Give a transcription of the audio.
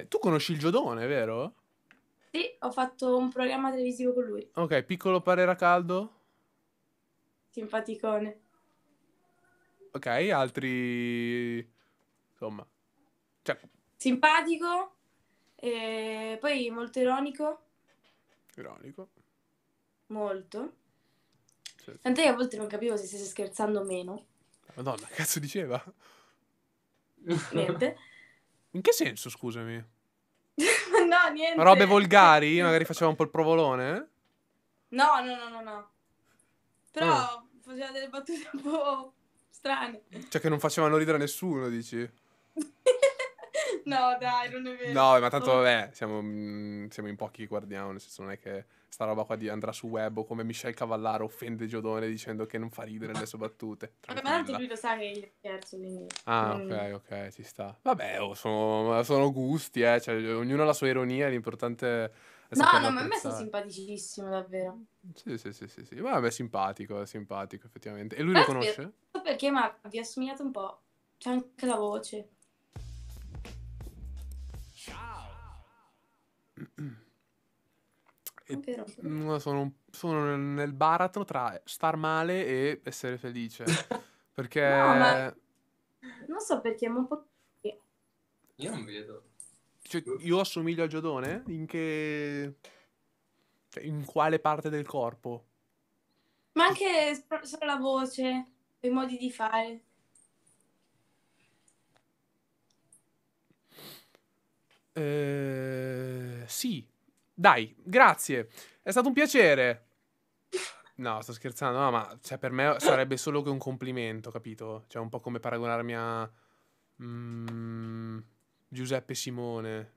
Eh, tu conosci il Giodone, vero? Sì, ho fatto un programma televisivo con lui. Ok, piccolo parere a caldo? Simpaticone. Ok, altri... Insomma. Cioè... Simpatico, e poi molto ironico. Ironico. Molto. Certo. Tant'è che a volte non capivo se stesse scherzando o meno. Madonna, cazzo diceva? Niente. In che senso, scusami? no, niente. Robe volgari? Magari faceva un po' il provolone? No, no, no, no, no. Però oh. faceva delle battute un po' strane. Cioè che non facevano ridere nessuno, dici? No, dai, non è vero. No, ma tanto oh. vabbè, siamo, mm, siamo in pochi che guardiamo, nel senso non è che sta roba qua di andrà su web o come Michel Cavallaro offende Giodone dicendo che non fa ridere le sue battute. Vabbè, ma tanto lui lo sa che è scherzo, quindi... Ah, mm. ok, ok, ci sta. Vabbè, oh, sono, sono, gusti, eh, cioè, ognuno ha la sua ironia, l'importante... è No, no, ma a me sono simpaticissimo, davvero. Sì, sì, sì, sì, sì. vabbè, è simpatico, è simpatico, effettivamente. E lui ma lo conosce? Perché, ma vi ha somigliato un po'. C'è anche la voce. Vero, vero. Sono, sono, nel baratro tra star male e essere felice. perché... No, ma... Non so perché, ma un po'... Io non vedo. Cioè, io assomiglio a Giodone? In che... Cioè, in quale parte del corpo? Ma anche solo la voce, i modi di fare. Sì. Dai, grazie. È stato un piacere. No, sto scherzando, no, ma cioè, per me sarebbe solo che un complimento, capito? Cioè, un po' come paragonarmi a mm, Giuseppe Simone.